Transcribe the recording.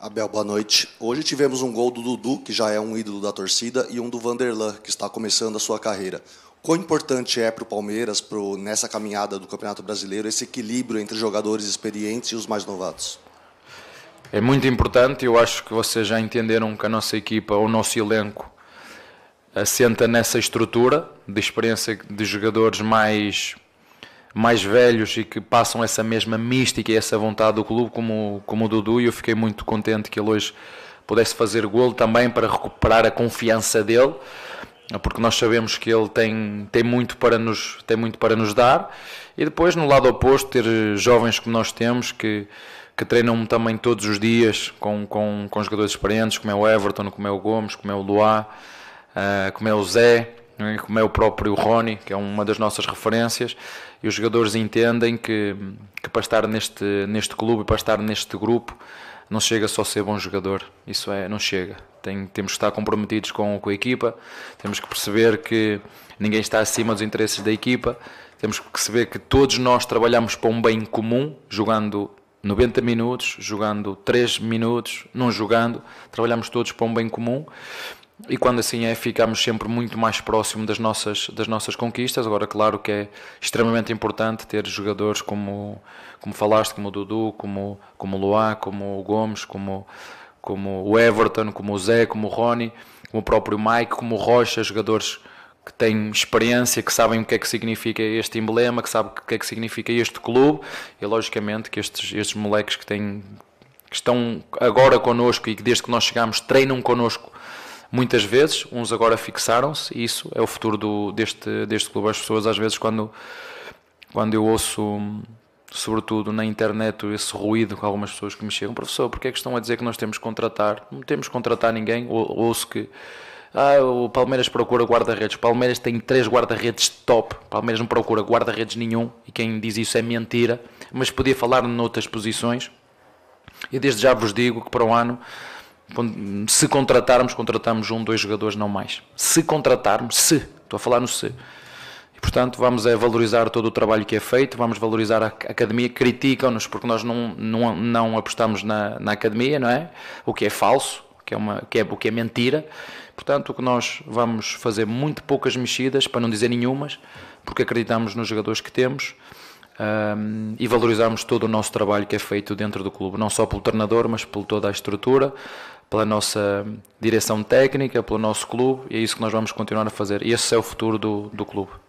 Abel, boa noite. Hoje tivemos um gol do Dudu, que já é um ídolo da torcida, e um do Vanderlan, que está começando a sua carreira. Quão importante é para o Palmeiras, pro, nessa caminhada do Campeonato Brasileiro, esse equilíbrio entre jogadores experientes e os mais novatos? É muito importante, eu acho que vocês já entenderam que a nossa equipa, o nosso elenco, assenta nessa estrutura de experiência de jogadores mais mais velhos e que passam essa mesma mística e essa vontade do clube, como, como o Dudu, e eu fiquei muito contente que ele hoje pudesse fazer golo também para recuperar a confiança dele, porque nós sabemos que ele tem, tem, muito para nos, tem muito para nos dar. E depois, no lado oposto, ter jovens como nós temos que, que treinam também todos os dias com, com, com jogadores experientes, como é o Everton, como é o Gomes, como é o Luá, ah, como é o Zé. Né? como é o próprio Rony, que é uma das nossas referências, e os jogadores entendem que, que para estar neste, neste clube para estar neste grupo não chega só ser bom jogador, isso é, não chega. Tem, temos que estar comprometidos com, com a equipa, temos que perceber que ninguém está acima dos interesses da equipa, temos que perceber que todos nós trabalhamos para um bem comum, jogando 90 minutos, jogando 3 minutos, não jogando, trabalhamos todos para um bem comum e quando assim é, ficamos sempre muito mais próximo das nossas, das nossas conquistas. Agora, claro que é extremamente importante ter jogadores como, como falaste, como o Dudu, como, como o Luá, como o Gomes, como, como o Everton, como o Zé, como o Rony, como o próprio Mike, como o Rocha, jogadores que têm experiência, que sabem o que é que significa este emblema, que sabem o que é que significa este clube, e logicamente que estes, estes moleques que têm que estão agora connosco e que desde que nós chegámos treinam connosco muitas vezes, uns agora fixaram-se, e isso é o futuro do, deste, deste clube. As pessoas, às vezes, quando, quando eu ouço, sobretudo na internet, esse ruído com algumas pessoas que me chegam, professor, porque é que estão a dizer que nós temos que contratar? Não temos que contratar ninguém, Ou, ouço que. Ah, o Palmeiras procura guarda-redes. O Palmeiras tem três guarda-redes top. O Palmeiras não procura guarda-redes nenhum. E quem diz isso é mentira. Mas podia falar noutras posições. E desde já vos digo que para o ano se contratarmos, contratamos um, dois jogadores, não mais. Se contratarmos, se, estou a falar no se. E, portanto, vamos é valorizar todo o trabalho que é feito, vamos valorizar a academia. Criticam-nos porque nós não, não, não apostamos na, na academia, não é? O que é falso, o que é, uma, o que é, o que é mentira. Portanto, o que nós vamos fazer muito poucas mexidas, para não dizer nenhumas, porque acreditamos nos jogadores que temos um, e valorizarmos todo o nosso trabalho que é feito dentro do clube, não só pelo treinador, mas por toda a estrutura, pela nossa direção técnica, pelo nosso clube, e é isso que nós vamos continuar a fazer. E esse é o futuro do, do clube.